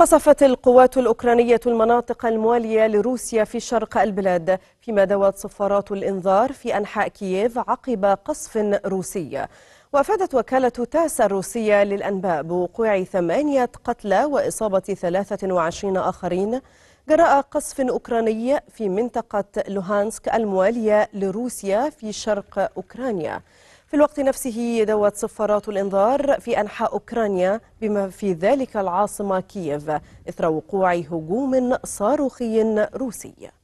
قصفت القوات الأوكرانية المناطق الموالية لروسيا في شرق البلاد فيما دوت صفارات الإنذار في أنحاء كييف عقب قصف روسي وأفادت وكالة تاس الروسية للأنباء بوقوع ثمانية قتلى وإصابة 23 آخرين جراء قصف أوكراني في منطقة لوهانسك الموالية لروسيا في شرق أوكرانيا في الوقت نفسه دوت صفارات الإنذار في أنحاء أوكرانيا بما في ذلك العاصمة كييف إثر وقوع هجوم صاروخي روسي